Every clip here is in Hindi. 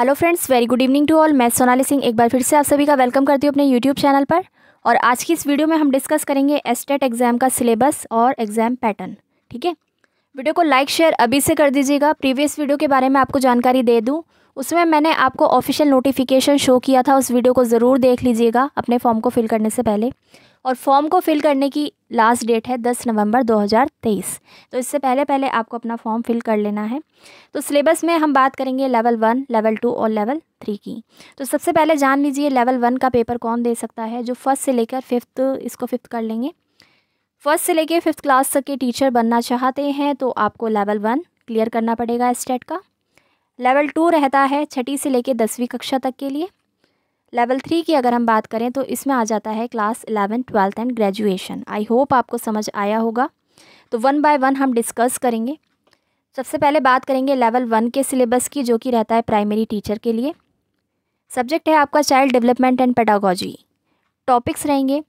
hello friends very good evening to all मैं सोनाली सिंह एक बार फिर से आप सभी का वेलकम करती हूँ अपने यूट्यूब चैनल पर और आज की इस वीडियो में हम डिस्कस करेंगे एस्टेट एग्ज़ाम e का सिलेबस और एग्ज़ाम पैटर्न ठीक है वीडियो को लाइक शेयर अभी से कर दीजिएगा प्रीवियस वीडियो के बारे में आपको जानकारी दे दूँ उसमें मैंने आपको ऑफिशियल नोटिफिकेशन शो किया था उस वीडियो को ज़रूर देख लीजिएगा अपने फॉर्म को फिल करने से पहले और फॉर्म को फिल करने की लास्ट डेट है 10 नवंबर 2023 तो इससे पहले पहले आपको अपना फॉर्म फिल कर लेना है तो सिलेबस में हम बात करेंगे लेवल वन लेवल टू और लेवल थ्री की तो सबसे पहले जान लीजिए लेवल वन का पेपर कौन दे सकता है जो फर्स्ट से लेकर फिफ्थ इसको फिफ्थ कर लेंगे फर्स्ट से लेकर फिफ्थ क्लास तक के टीचर बनना चाहते हैं तो आपको लेवल वन क्लियर करना पड़ेगा स्टेट का लेवल टू रहता है छठी से लेकर दसवीं कक्षा तक के लिए लेवल थ्री की अगर हम बात करें तो इसमें आ जाता है class eleven twelfth and graduation I hope आपको समझ आया होगा तो वन बाय वन हम डिस्कस करेंगे सबसे पहले बात करेंगे लेवल वन के सिलेबस की जो कि रहता है प्राइमरी टीचर के लिए सब्जेक्ट है आपका child development and pedagogy topics रहेंगे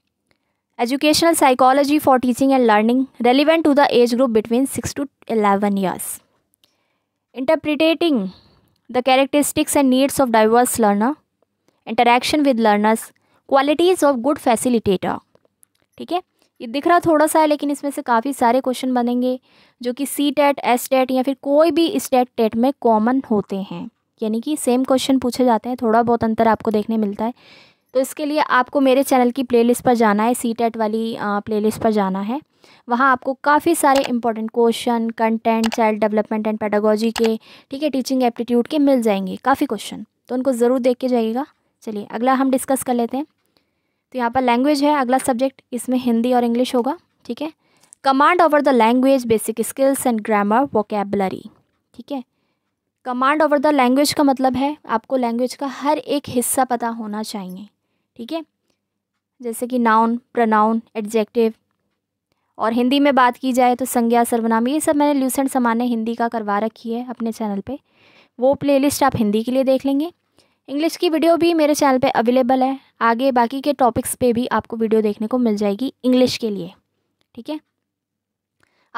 educational psychology for teaching and learning relevant to the age group between six to eleven years interpreting the characteristics and needs of diverse learner interaction with learners qualities of good facilitator ठीक है ये दिख रहा थोड़ा सा है लेकिन इसमें से काफ़ी सारे क्वेश्चन बनेंगे जो कि सी टेट एस टेट या फिर कोई भी स्टेट e टेट में कॉमन होते हैं यानी कि सेम क्वेश्चन पूछे जाते हैं थोड़ा बहुत अंतर आपको देखने मिलता है तो इसके लिए आपको मेरे चैनल की प्लेलिस्ट पर जाना है सी टेट e वाली प्लेलिस्ट पर जाना है वहाँ आपको काफ़ी सारे important question content child development and pedagogy के ठीक है टीचिंग एप्टीट्यूड के मिल जाएंगे काफ़ी क्वेश्चन तो उनको ज़रूर देख के जाइएगा चलिए अगला हम डिस्कस कर लेते हैं तो यहाँ पर लैंग्वेज है अगला सब्जेक्ट इसमें हिंदी और इंग्लिश होगा ठीक है command over the language basic skills and grammar vocabulary ठीक है कमांड ओवर द लैंग्वेज का मतलब है आपको लैंग्वेज का हर एक हिस्सा पता होना चाहिए ठीक है जैसे कि नाउन प्रनाउन एडजेक्टिव और हिंदी में बात की जाए तो संज्ञा सर्वनाम ये सब मैंने ल्यूसेंट सामान्य हिंदी का करवा रखी है अपने चैनल पे वो प्लेलिस्ट आप हिंदी के लिए देख लेंगे इंग्लिश की वीडियो भी मेरे चैनल पे अवेलेबल है आगे बाकी के टॉपिक्स पे भी आपको वीडियो देखने को मिल जाएगी इंग्लिश के लिए ठीक है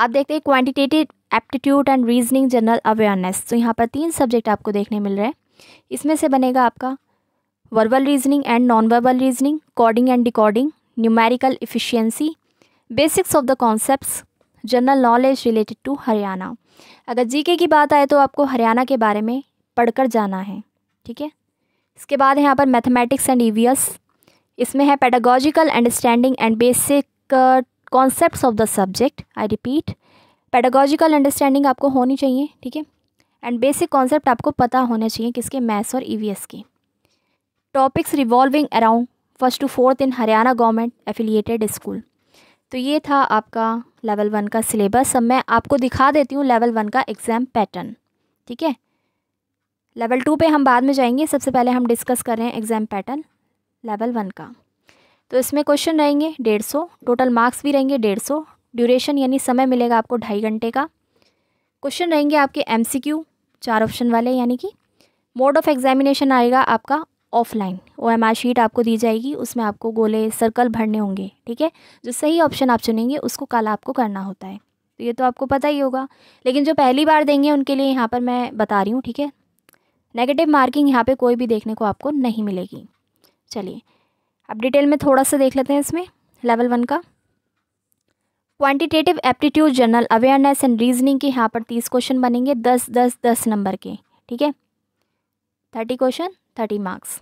आप देखते हैं quantitative aptitude and reasoning general awareness तो यहाँ पर तीन सब्जेक्ट आपको देखने मिल रहे हैं इसमें से बनेगा आपका verbal reasoning and non verbal reasoning coding and decoding numerical efficiency basics of the concept general knowledge related to Haryana अगर जीके की बात आए तो आपको हरियाणा के बारे में पढ़कर जाना है ठीक है इसके बाद है यहाँ पर मैथमेटिक्स एंड ईवीएस इसमें है pedagogical understanding and basic concept of the subject I repeat pedagogical understanding आपको होनी चाहिए ठीक है एंड बेसिक कॉन्सेप्ट आपको पता होना चाहिए किसके मैथ्स और ई e के topics revolving around first to fourth in Haryana government affiliated school तो ये था आपका लेवल वन का सिलेबस अब मैं आपको दिखा देती हूँ लेवल वन का एग्ज़ाम पैटर्न ठीक है लेवल टू पे हम बाद में जाएंगे सबसे पहले हम डिस्कस कर रहे हैं एग्ज़ाम पैटर्न लेवल वन का तो इसमें क्वेश्चन रहेंगे डेढ़ सौ टोटल मार्क्स भी रहेंगे डेढ़ सौ ड्यूरेशन यानी समय मिलेगा आपको ढाई घंटे का क्वेश्चन रहेंगे आपके एम सी क्यू चार ऑप्शन वाले यानी कि मोड ऑफ एग्जामिनेशन आएगा आपका offline O M R sheet आपको दी जाएगी उसमें आपको गोले सर्कल भरने होंगे ठीक है जो सही ऑप्शन आप चुनेंगे उसको काला आपको करना होता है तो ये तो आपको पता ही होगा लेकिन जो पहली बार देंगे उनके लिए यहाँ पर मैं बता रही हूँ ठीक है नेगेटिव मार्किंग यहाँ पे कोई भी देखने को आपको नहीं मिलेगी चलिए अब डिटेल में थोड़ा सा देख लेते हैं इसमें लेवल वन का quantitative aptitude general awareness and reasoning के यहाँ पर तीस क्वेश्चन बनेंगे दस दस दस नंबर के ठीक है थर्टी क्वेश्चन थर्टी मार्क्स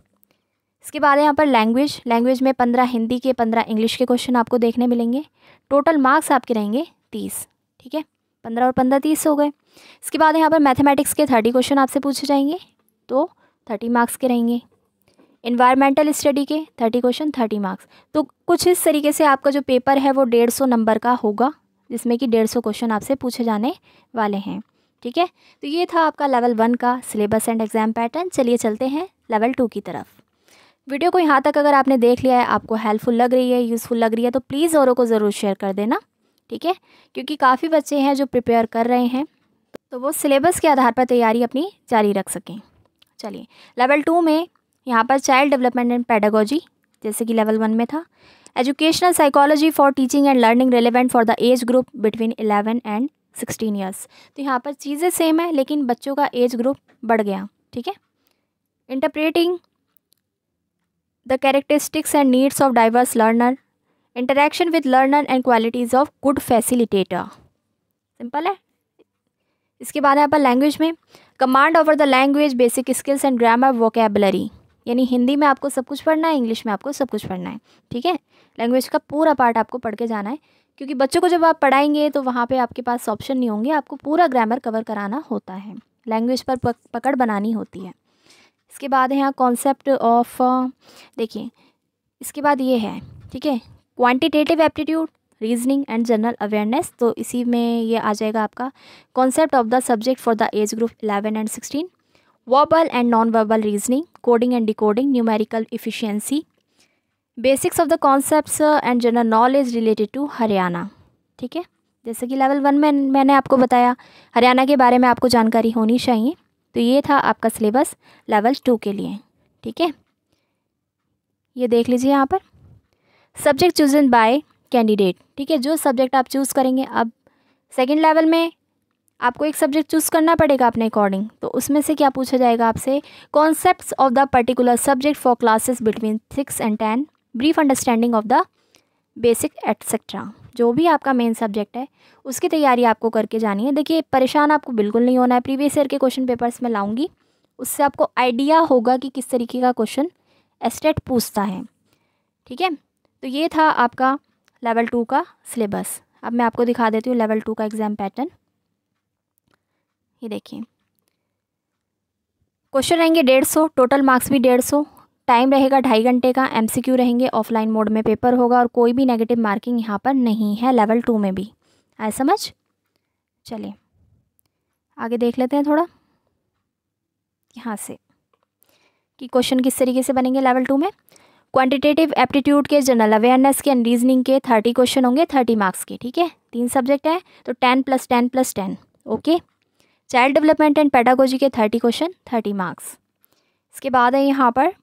इसके बाद यहाँ पर लैंग्वेज लैंग्वेज में पंद्रह हिंदी के पंद्रह इंग्लिश के क्वेश्चन आपको देखने मिलेंगे टोटल मार्क्स आपके रहेंगे तीस ठीक है पंद्रह और पंद्रह तीस हो गए इसके बाद यहाँ पर मैथमेटिक्स के थर्टी क्वेश्चन आपसे पूछे जाएंगे तो थर्टी मार्क्स के रहेंगे इन्वायरमेंटल स्टडी के थर्टी क्वेश्चन थर्टी मार्क्स तो कुछ इस तरीके से आपका जो पेपर है वो डेढ़ सौ नंबर का होगा जिसमें कि डेढ़ सौ क्वेश्चन आपसे पूछे जाने वाले हैं ठीक है तो ये था आपका लेवल वन का सिलेबस एंड एग्ज़ाम पैटर्न चलिए चलते हैं लेवल टू की तरफ वीडियो को यहाँ तक अगर आपने देख लिया है आपको हेल्पफुल लग रही है यूज़फुल लग रही है तो प्लीज़ औरों को ज़रूर शेयर कर देना ठीक है क्योंकि काफ़ी बच्चे हैं जो प्रिपेयर कर रहे हैं तो वो सिलेबस के आधार पर तैयारी अपनी जारी रख सकें चलिए लेवल टू में यहाँ पर चाइल्ड डेवलपमेंट एंड पैडागोजी जैसे कि लेवल वन में था educational psychology for teaching and learning relevant for the age group between eleven and sixteen years तो यहाँ पर चीज़ें सेम है लेकिन बच्चों का एज ग्रुप बढ़ गया ठीक है interpreting the characteristics and needs of diverse learner interaction with learner and qualities of good facilitator simple है इसके बाद यहाँ पर लैंग्वेज में command over the language basic skills and grammar vocabulary यानी हिंदी में आपको सब कुछ पढ़ना है इंग्लिश में आपको सब कुछ पढ़ना है ठीक है लैंग्वेज का पूरा पार्ट आपको पढ़ के जाना है क्योंकि बच्चों को जब आप पढ़ाएंगे तो वहाँ पे आपके पास ऑप्शन नहीं होंगे आपको पूरा ग्रामर कवर कराना होता है लैंग्वेज पर पकड़ बनानी होती है इसके बाद है यहाँ कॉन्सेप्ट ऑफ देखिए इसके बाद ये है ठीक है quantitative aptitude reasoning and general awareness तो इसी में ये आ जाएगा आपका concept of the subject for the age group eleven and sixteen verbal and non verbal reasoning coding and decoding numerical efficiency basics of the concept and general knowledge related to Haryana ठीक है जैसे कि लेवल वन में मैंने आपको बताया हरियाणा के बारे में आपको जानकारी होनी चाहिए तो ये था आपका सिलेबस लेवल टू के लिए ठीक है ये देख लीजिए यहाँ पर सब्जेक्ट चूजन बाय कैंडिडेट ठीक है जो सब्जेक्ट आप चूज़ करेंगे अब सेकेंड लेवल में आपको एक सब्जेक्ट चूज़ करना पड़ेगा अपने अकॉर्डिंग तो उसमें से क्या पूछा जाएगा आपसे concept of the particular subject for classes between six and ten brief understanding of the basic etcetera जो भी आपका मेन सब्जेक्ट है उसकी तैयारी आपको करके जानी है देखिए परेशान आपको बिल्कुल नहीं होना है प्रीवियस ईयर के क्वेश्चन पेपर्स में लाऊंगी उससे आपको आइडिया होगा कि किस तरीके का क्वेश्चन एस्टेट पूछता है ठीक है तो ये था आपका लेवल टू का सिलेबस अब मैं आपको दिखा देती हूँ लेवल टू का एग्ज़ाम पैटर्न ये देखिए क्वेश्चन रहेंगे डेढ़ सौ टोटल मार्क्स भी डेढ़ सौ टाइम रहेगा ढाई घंटे का एमसीक्यू रहेंगे ऑफलाइन मोड में पेपर होगा और कोई भी नेगेटिव मार्किंग यहाँ पर नहीं है लेवल टू में भी आए समझ चलिए आगे देख लेते हैं थोड़ा यहाँ से कि क्वेश्चन किस तरीके से बनेंगे लेवल टू में क्वांटिटेटिव एप्टीट्यूड के जनरल अवेयरनेस के एंड रीजनिंग के थर्टी क्वेश्चन होंगे थर्टी मार्क्स के ठीक है तीन सब्जेक्ट हैं तो ten plus ten plus ten okay child development and pedagogy के थर्टी क्वेश्चन थर्टी मार्क्स इसके बाद है यहाँ पर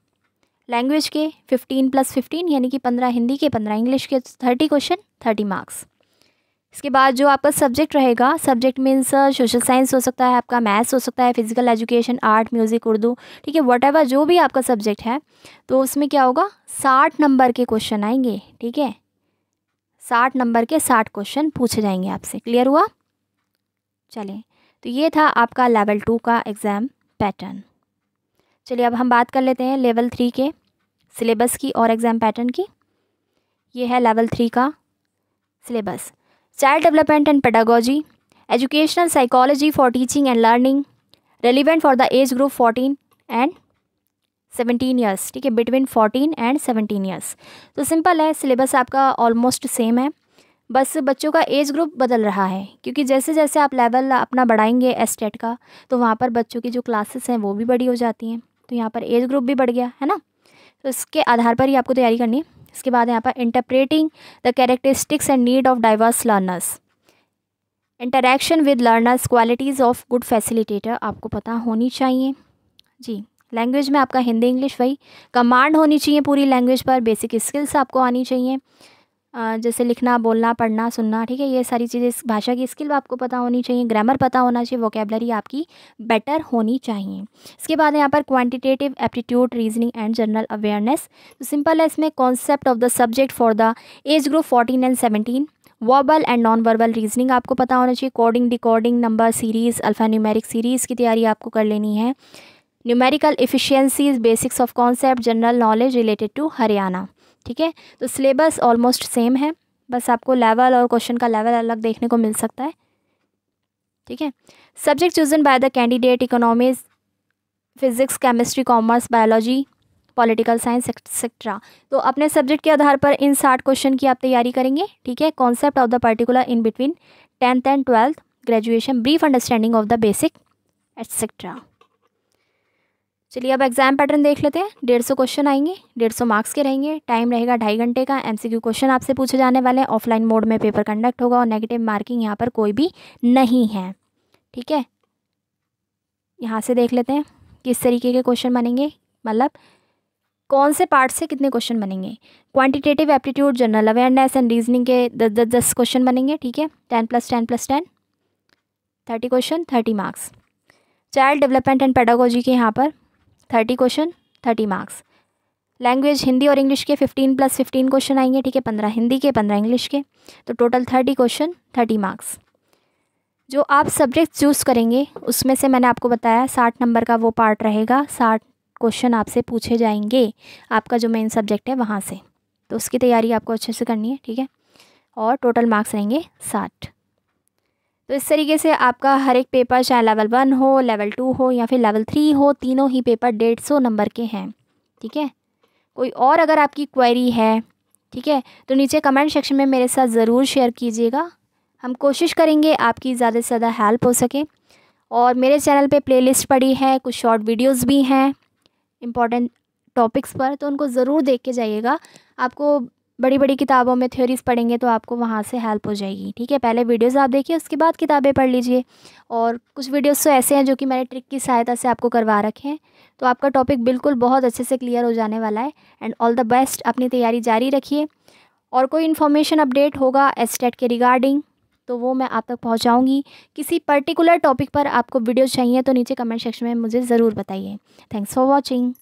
लैंग्वेज के फिफ्टीन प्लस फिफ्टीन यानी कि पंद्रह हिंदी के पंद्रह इंग्लिश के थर्टी क्वेश्चन थर्टी मार्क्स इसके बाद जो आपका सब्जेक्ट रहेगा सब्जेक्ट मीन्स सोशल साइंस हो सकता है आपका मैथ्स हो सकता है physical education art music Urdu ठीक है वट जो भी आपका सब्जेक्ट है तो उसमें क्या होगा साठ नंबर के क्वेश्चन आएंगे ठीक है साठ नंबर के साठ क्वेश्चन पूछे जाएंगे आपसे क्लियर हुआ चलिए तो ये था आपका लेवल टू का एग्ज़ाम पैटर्न चलिए अब हम बात कर लेते हैं लेवल थ्री के सिलेबस की और एग्ज़ाम पैटर्न की ये है लेवल थ्री का syllabus child development and pedagogy educational psychology for teaching and learning relevant for the age group fourteen and seventeen years ठीक है between fourteen and seventeen years तो सिंपल है सिलेबस आपका ऑलमोस्ट सेम है बस बच्चों का एज ग्रुप बदल रहा है क्योंकि जैसे जैसे आप लेवल अपना बढ़ाएंगे एस्टेट e का तो वहाँ पर बच्चों की जो क्लासेस हैं वो भी बड़ी हो जाती हैं तो यहाँ पर एज ग्रुप भी बढ़ गया है ना तो इसके आधार पर ही आपको तैयारी करनी है इसके बाद यहाँ पर interpreting the characteristics and need of diverse learners interaction with learners qualities of good facilitator आपको पता होनी चाहिए जी लैंग्वेज में आपका हिंदी इंग्लिश वही कमांड होनी चाहिए पूरी लैंग्वेज पर बेसिक स्किल्स आपको आनी चाहिए जैसे लिखना बोलना पढ़ना सुनना ठीक है ये सारी चीज़ें इस भाषा की स्किल आपको पता होनी चाहिए ग्रामर पता होना चाहिए वोकेबलरी आपकी बेटर होनी चाहिए इसके बाद यहाँ पर quantitative aptitude reasoning and general awareness तो सिंपल है इसमें concept of the subject for the age group fourteen and seventeen verbal and non verbal reasoning आपको पता होना चाहिए coding decoding number series alpha numeric series की तैयारी आपको कर लेनी है numerical efficiencies basics of concept general knowledge related to Haryana ठीक है तो सिलेबस ऑलमोस्ट सेम है बस आपको लेवल और क्वेश्चन का लेवल अलग देखने को मिल सकता है ठीक है subject chosen by the candidate economics physics chemistry commerce biology political science etcetera तो अपने सब्जेक्ट के आधार पर इन साठ क्वेश्चन की आप तैयारी करेंगे ठीक है concept of the particular in between tenth and twelfth graduation brief understanding of the basic etcetera चलिए अब एग्ज़ाम पैटर्न देख लेते हैं डेढ़ सौ क्वेश्चन आएंगे डेढ़ सौ मार्क्स के रहेंगे टाइम रहेगा ढाई घंटे का एमसीक्यू क्वेश्चन आपसे पूछे जाने वाले हैं ऑफलाइन मोड में पेपर कंडक्ट होगा और नेगेटिव मार्किंग यहाँ पर कोई भी नहीं है ठीक है यहाँ से देख लेते हैं किस तरीके के क्वेश्चन बनेंगे मतलब कौन से पार्ट से कितने क्वेश्चन बनेंगे quantitative aptitude general awareness and reasoning के दस दस दस क्वेश्चन बनेंगे ठीक है ten plus ten plus ten thirty question thirty marks child development and pedagogy के यहाँ पर thirty question thirty marks language Hindi और इंग्लिश के फिफ्टीन प्लस फिफ्टीन क्वेश्चन आएंगे ठीक है पंद्रह हिंदी के पंद्रह इंग्लिश के तो total thirty question thirty marks जो आप सब्जेक्ट चूज़ करेंगे उसमें से मैंने आपको बताया साठ नंबर का वो पार्ट रहेगा साठ क्वेश्चन आपसे पूछे जाएंगे आपका जो मेन सब्जेक्ट है वहाँ से तो उसकी तैयारी आपको अच्छे से करनी है ठीक है और टोटल मार्क्स रहेंगे साठ तो इस तरीके से आपका हर एक पेपर चाहे लेवल वन हो लेवल टू हो या फिर लेवल थ्री हो तीनों ही पेपर डेढ़ सौ नंबर के हैं ठीक है कोई और अगर आपकी क्वेरी है ठीक है तो नीचे कमेंट सेक्शन में मेरे साथ ज़रूर शेयर कीजिएगा हम कोशिश करेंगे आपकी ज़्यादा से ज़्यादा हेल्प हो सके और मेरे चैनल पे प्लेलिस्ट पड़ी है कुछ शॉर्ट वीडियोस भी हैं इम्पॉर्टेंट टॉपिक्स पर तो उनको ज़रूर देख के जाइएगा आपको बड़ी बड़ी किताबों में थ्योरीज पढ़ेंगे तो आपको वहाँ से हेल्प हो जाएगी ठीक है पहले वीडियोस आप देखिए उसके बाद किताबें पढ़ लीजिए और कुछ वीडियोस तो ऐसे हैं जो कि मैंने ट्रिक की सहायता से आपको करवा रखे हैं तो आपका टॉपिक बिल्कुल बहुत अच्छे से क्लियर हो जाने वाला है एंड ऑल द बेस्ट अपनी तैयारी जारी रखिए और कोई इन्फॉर्मेशन अपडेट होगा एस्टेट e के रिगार्डिंग तो वो मैं आप तक पहुँचाऊँगी किसी पर्टिकुलर टॉपिक पर आपको वीडियो चाहिए तो नीचे कमेंट सेक्शन में मुझे ज़रूर बताइए थैंक्स फॉर वॉचिंग